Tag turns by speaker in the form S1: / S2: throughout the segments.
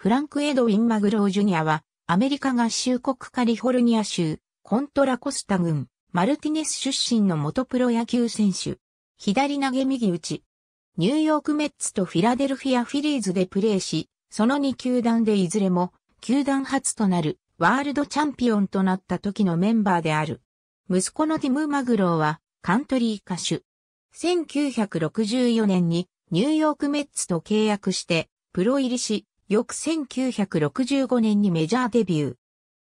S1: フランク・エドウィン・マグロージュニアは、アメリカ合衆国カリフォルニア州、コントラコスタ郡、マルティネス出身の元プロ野球選手。左投げ右打ち。ニューヨークメッツとフィラデルフィアフィリーズでプレーし、その2球団でいずれも、球団初となるワールドチャンピオンとなった時のメンバーである。息子のティム・マグローは、カントリー歌手。1964年にニューヨークメッツと契約して、プロ入りし、翌1965年にメジャーデビュ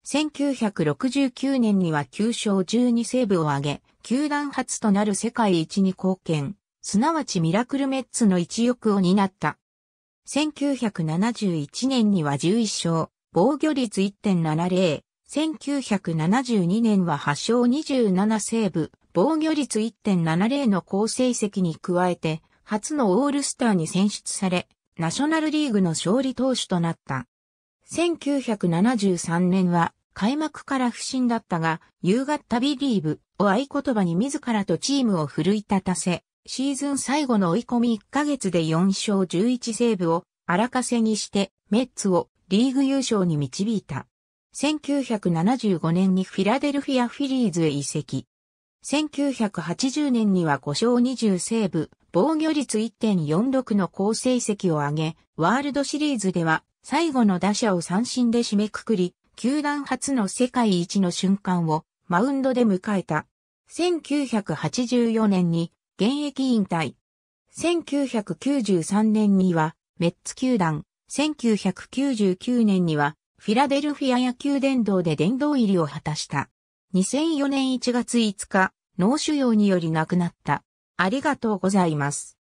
S1: ー。1969年には9勝12セーブを挙げ、球団初となる世界一に貢献、すなわちミラクルメッツの一翼を担った。1971年には11勝、防御率1.70、1972年は8勝27セーブ、防御率1.70の好成績に加えて、初のオールスターに選出され、ナショナルリーグの勝利投手となった。1973年は開幕から不振だったが、夕方ビリーブを合言葉に自らとチームを奮い立たせ、シーズン最後の追い込み1ヶ月で4勝11セーブを荒稼ぎして、メッツをリーグ優勝に導いた。1975年にフィラデルフィアフィリーズへ移籍。1980年には5勝20セーブ、防御率1.46の好成績を挙げ、ワールドシリーズでは最後の打者を三振で締めくくり、球団初の世界一の瞬間をマウンドで迎えた。1984年に現役引退。1993年にはメッツ球団、1999年にはフィラデルフィア野球殿堂で殿堂入りを果たした。2004年1月5日、脳腫瘍により亡くなった。ありがとう
S2: ございます。